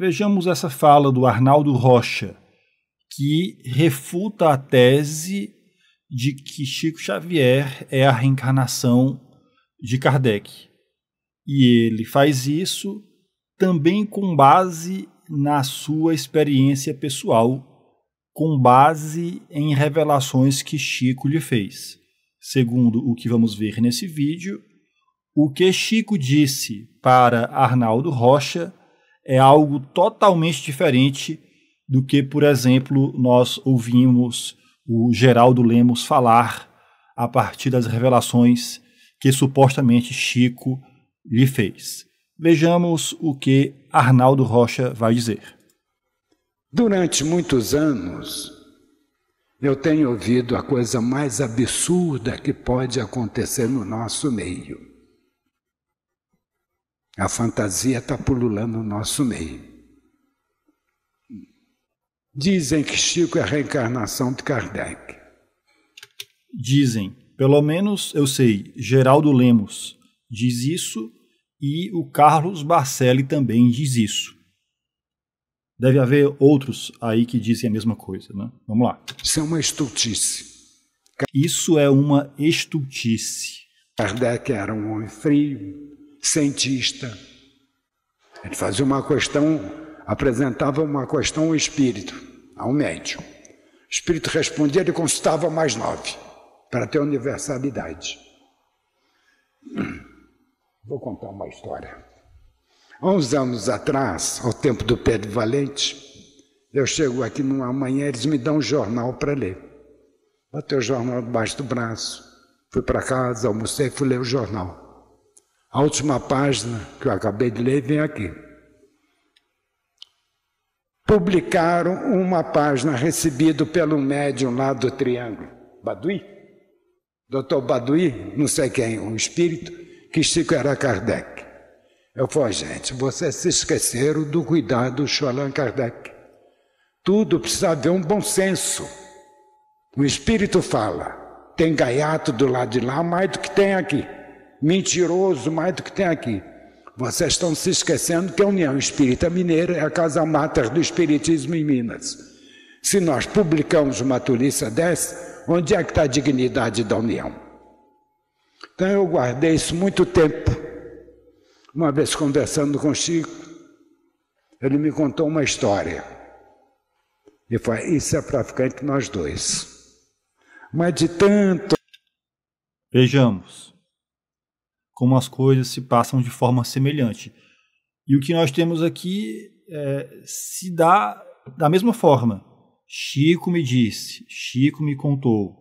Vejamos essa fala do Arnaldo Rocha, que refuta a tese de que Chico Xavier é a reencarnação de Kardec. E ele faz isso também com base na sua experiência pessoal, com base em revelações que Chico lhe fez. Segundo o que vamos ver nesse vídeo, o que Chico disse para Arnaldo Rocha é algo totalmente diferente do que, por exemplo, nós ouvimos o Geraldo Lemos falar a partir das revelações que supostamente Chico lhe fez. Vejamos o que Arnaldo Rocha vai dizer. Durante muitos anos, eu tenho ouvido a coisa mais absurda que pode acontecer no nosso meio a fantasia está pululando no nosso meio. Dizem que Chico é a reencarnação de Kardec. Dizem, pelo menos eu sei, Geraldo Lemos diz isso e o Carlos Barcelli também diz isso. Deve haver outros aí que dizem a mesma coisa, né? Vamos lá. Isso é uma estultice. Isso é uma estultice. Kardec era um homem frio, cientista. Ele fazia uma questão, apresentava uma questão ao espírito, ao médico. O espírito respondia, ele consultava mais nove, para ter universalidade. Vou contar uma história. Há uns anos atrás, ao tempo do Pedro Valente, eu chego aqui numa manhã, eles me dão um jornal para ler. Botei o jornal debaixo do braço, fui para casa, almocei e fui ler o jornal. A última página que eu acabei de ler vem aqui. Publicaram uma página recebida pelo médium lá do Triângulo, Baduí, doutor Baduí, não sei quem, um espírito, que Chico era Kardec. Eu falei, gente, vocês se esqueceram do cuidado do Allan Kardec. Tudo precisa haver um bom senso. O espírito fala, tem gaiato do lado de lá mais do que tem aqui mentiroso mais do que tem aqui. Vocês estão se esquecendo que a União Espírita Mineira é a casa mater do Espiritismo em Minas. Se nós publicamos uma toliça dessa, onde é que está a dignidade da União? Então eu guardei isso muito tempo. Uma vez conversando com o Chico, ele me contou uma história. E foi isso é para ficar entre nós dois. Mas de tanto. Vejamos como as coisas se passam de forma semelhante. E o que nós temos aqui é, se dá da mesma forma. Chico me disse, Chico me contou.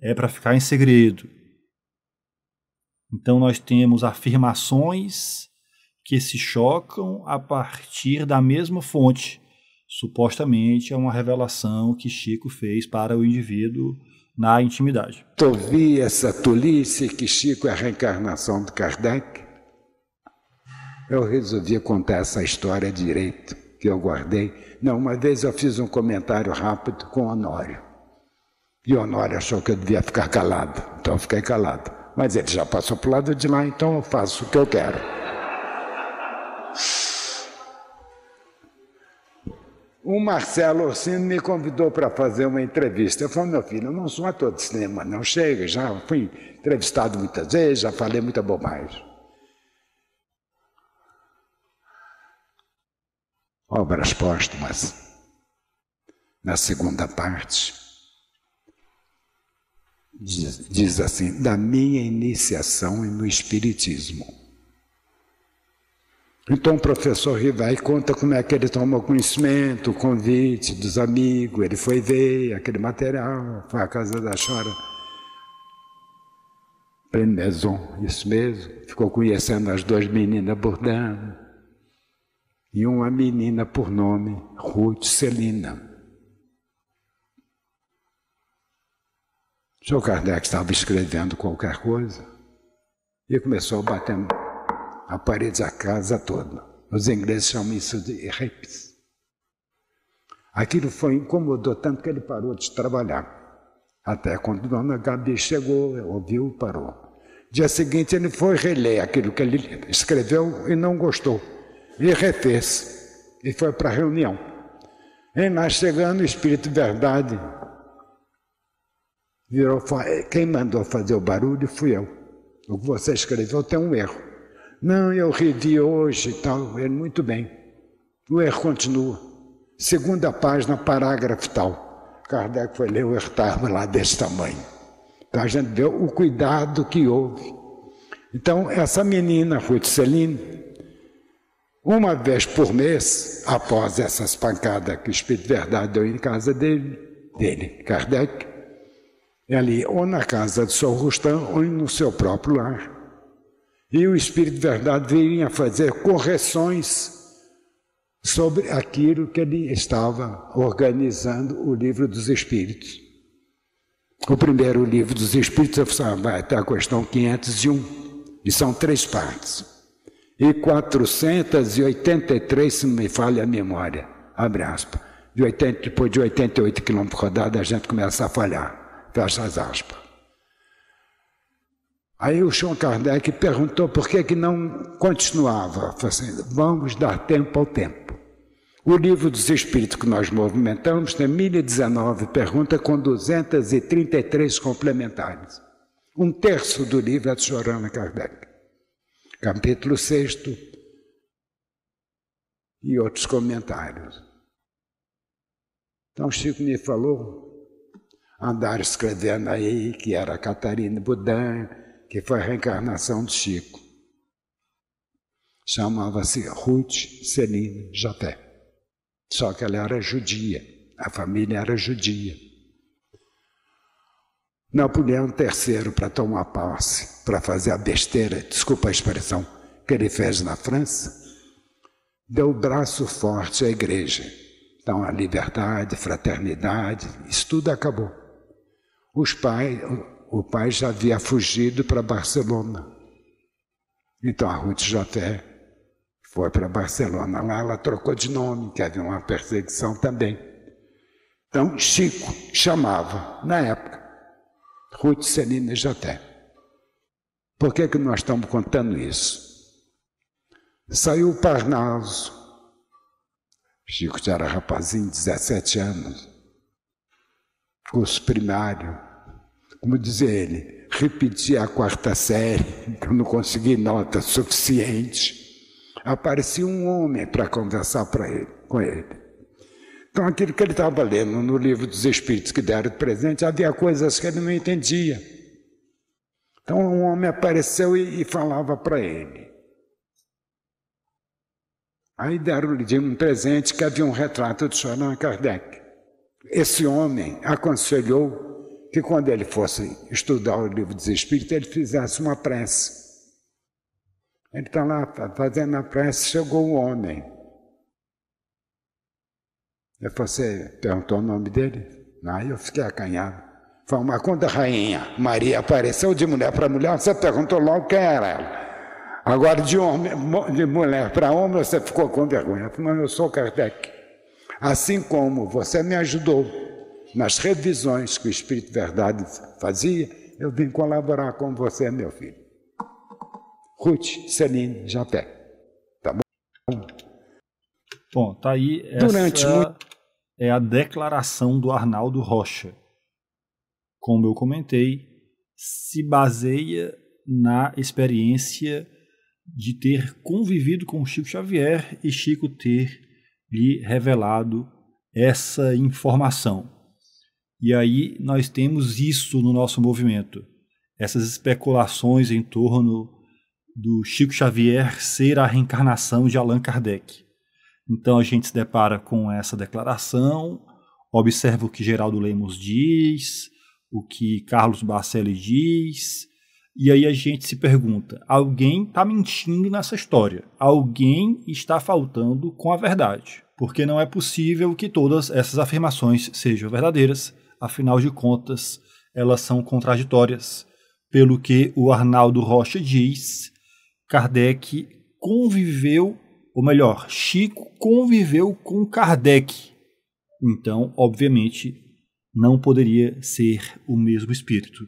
É para ficar em segredo. Então nós temos afirmações que se chocam a partir da mesma fonte. Supostamente é uma revelação que Chico fez para o indivíduo na intimidade. Tu vi essa tolice que Chico é a reencarnação de Kardec? Eu resolvi contar essa história direito, que eu guardei. Não, uma vez eu fiz um comentário rápido com Honório. E Honório achou que eu devia ficar calado, então eu fiquei calado. Mas ele já passou para o lado de lá, então eu faço o que eu quero. o Marcelo Orsino me convidou para fazer uma entrevista. Eu falei, meu filho, eu não sou ator de cinema, não chega, já fui entrevistado muitas vezes, já falei muita bobagem. Obras póstumas, na segunda parte, diz, diz assim: da minha iniciação no Espiritismo. Então o professor Rivai conta como é que ele tomou conhecimento, o convite dos amigos, ele foi ver aquele material, foi à casa da Chora. Prendezon, isso mesmo. Ficou conhecendo as duas meninas bordando. e uma menina por nome Ruth Celina. O senhor Kardec estava escrevendo qualquer coisa e começou a bater a parede da casa toda. Os ingleses chamam isso de rapes. Aquilo foi incomodou tanto que ele parou de trabalhar. Até quando Dona Gabi chegou, ouviu, parou. Dia seguinte ele foi reler aquilo que ele escreveu e não gostou. E refez. E foi para a reunião. E lá chegando, o Espírito Verdade virou, quem mandou fazer o barulho fui eu. O que você escreveu tem um erro. Não, eu redi hoje e tal. Ele, é muito bem. O erro continua. Segunda página, parágrafo tal. Kardec foi ler o Ertava lá desse tamanho. Então a gente vê o cuidado que houve. Então, essa menina, Ruth Celine, uma vez por mês, após essas pancadas que o Espírito Verdade deu em casa dele, dele, Kardec, é ali ou na casa do seu Rustan ou no seu próprio lar. E o Espírito de Verdade vinha fazer correções sobre aquilo que ele estava organizando o livro dos Espíritos. O primeiro livro dos Espíritos ah, vai até a questão 501, e são três partes. E 483, se não me falha a memória, abre aspas. De 80, depois de 88 quilômetros rodados, a gente começa a falhar, fecha as aspas. Aí o Chion Kardec perguntou por que, que não continuava. fazendo. assim, vamos dar tempo ao tempo. O livro dos Espíritos que nós movimentamos tem 1019 perguntas com 233 complementares. Um terço do livro é de Sorana Kardec. Capítulo 6 e outros comentários. Então Chico me falou andar escrevendo aí que era Catarina Budan, que foi a reencarnação de Chico. Chamava-se Ruth Celine Joté. Só que ela era judia, a família era judia. Napoleão III, para tomar posse, para fazer a besteira, desculpa a expressão, que ele fez na França, deu o braço forte à igreja. Então, a liberdade, fraternidade, isso tudo acabou. Os pais, o pai já havia fugido para Barcelona. Então a Ruth Jafé foi para Barcelona. Lá ela trocou de nome, que havia uma perseguição também. Então Chico chamava, na época, Ruth Celina Jafé. Por que, que nós estamos contando isso? Saiu o Parnaso. Chico já era rapazinho, 17 anos. Curso primário como dizia ele, repetir a quarta série, que eu não consegui nota suficiente. Aparecia um homem para conversar pra ele, com ele. Então, aquilo que ele estava lendo no livro dos Espíritos que deram de presente, havia coisas que ele não entendia. Então, um homem apareceu e, e falava para ele. Aí deram-lhe um presente que havia um retrato de Allan Kardec. Esse homem aconselhou que quando ele fosse estudar o livro dos Espíritos, ele fizesse uma prece. Ele está lá fazendo a prece, chegou um homem. Eu você perguntou o nome dele? Aí eu fiquei acanhado. Falei, mas quando a rainha Maria apareceu de mulher para mulher, você perguntou logo quem era ela. Agora, de, homem, de mulher para homem, você ficou com vergonha. Eu falei, mas eu sou Kardec. Assim como você me ajudou nas revisões que o Espírito Verdade fazia, eu vim colaborar com você, meu filho. Ruth Celine Japé. Tá bom? Bom, tá aí. Durante muito... é a declaração do Arnaldo Rocha. Como eu comentei, se baseia na experiência de ter convivido com Chico Xavier e Chico ter lhe revelado essa informação. E aí nós temos isso no nosso movimento. Essas especulações em torno do Chico Xavier ser a reencarnação de Allan Kardec. Então a gente se depara com essa declaração, observa o que Geraldo Lemos diz, o que Carlos Barcelli diz, e aí a gente se pergunta: alguém está mentindo nessa história? Alguém está faltando com a verdade? Porque não é possível que todas essas afirmações sejam verdadeiras, afinal de contas, elas são contraditórias. Pelo que o Arnaldo Rocha diz, Kardec conviveu, ou melhor, Chico conviveu com Kardec. Então, obviamente, não poderia ser o mesmo espírito.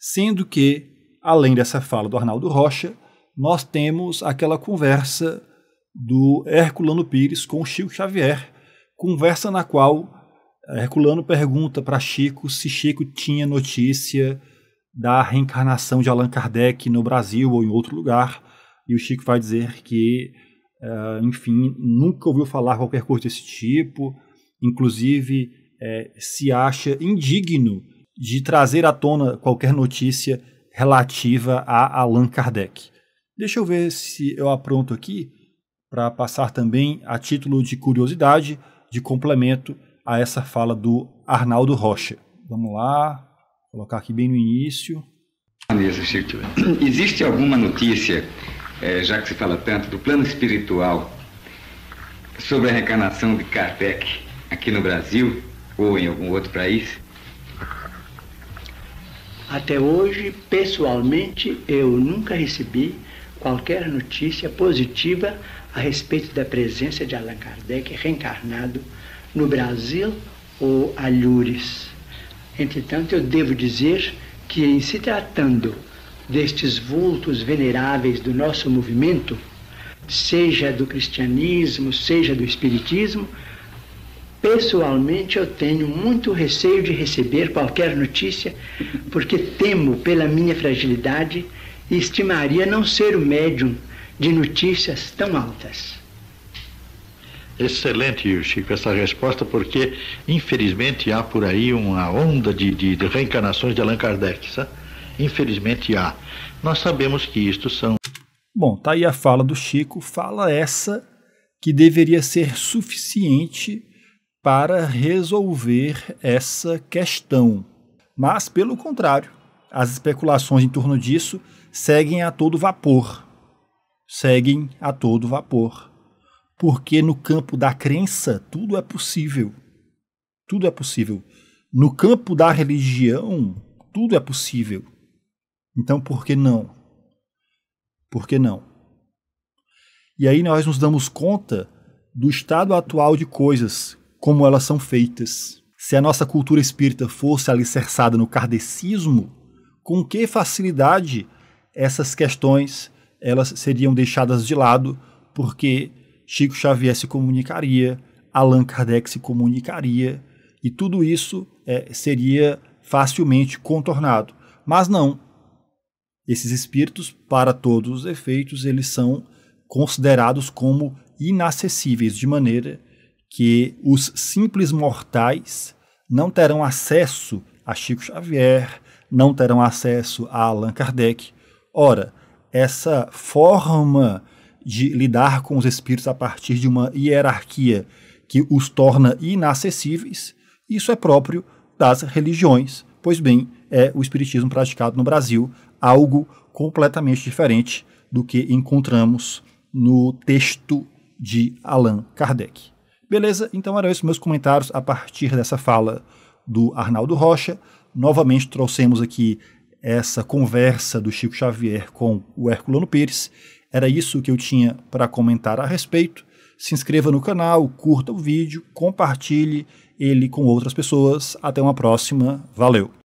Sendo que, além dessa fala do Arnaldo Rocha, nós temos aquela conversa do Herculano Pires com Chico Xavier, conversa na qual é, Herculano pergunta para Chico se Chico tinha notícia da reencarnação de Allan Kardec no Brasil ou em outro lugar, e o Chico vai dizer que, é, enfim, nunca ouviu falar qualquer coisa desse tipo, inclusive é, se acha indigno de trazer à tona qualquer notícia relativa a Allan Kardec. Deixa eu ver se eu apronto aqui para passar também a título de curiosidade, de complemento a essa fala do Arnaldo Rocha. Vamos lá, colocar aqui bem no início. Existe alguma notícia, eh, já que se fala tanto do plano espiritual, sobre a reencarnação de Kardec aqui no Brasil ou em algum outro país? Até hoje, pessoalmente, eu nunca recebi qualquer notícia positiva a respeito da presença de Allan Kardec reencarnado no Brasil ou alhures. Entretanto, eu devo dizer que, em se tratando destes vultos veneráveis do nosso movimento, seja do cristianismo, seja do espiritismo, pessoalmente eu tenho muito receio de receber qualquer notícia, porque temo pela minha fragilidade e estimaria não ser o médium de notícias tão altas. Excelente, Chico, essa resposta, porque infelizmente há por aí uma onda de, de, de reencarnações de Allan Kardec, sabe? Infelizmente há. Nós sabemos que isto são. Bom, tá aí a fala do Chico, fala essa que deveria ser suficiente para resolver essa questão. Mas, pelo contrário, as especulações em torno disso seguem a todo vapor. Seguem a todo vapor porque no campo da crença tudo é possível. Tudo é possível. No campo da religião, tudo é possível. Então, por que não? Por que não? E aí nós nos damos conta do estado atual de coisas, como elas são feitas. Se a nossa cultura espírita fosse alicerçada no kardecismo, com que facilidade essas questões elas seriam deixadas de lado, porque Chico Xavier se comunicaria, Allan Kardec se comunicaria, e tudo isso é, seria facilmente contornado. Mas não. Esses espíritos, para todos os efeitos, eles são considerados como inacessíveis, de maneira que os simples mortais não terão acesso a Chico Xavier, não terão acesso a Allan Kardec. Ora, essa forma de lidar com os espíritos a partir de uma hierarquia que os torna inacessíveis, isso é próprio das religiões. Pois bem, é o espiritismo praticado no Brasil, algo completamente diferente do que encontramos no texto de Allan Kardec. Beleza? Então eram esses meus comentários a partir dessa fala do Arnaldo Rocha. Novamente trouxemos aqui essa conversa do Chico Xavier com o Herculano Pires. Era isso que eu tinha para comentar a respeito. Se inscreva no canal, curta o vídeo, compartilhe ele com outras pessoas. Até uma próxima. Valeu!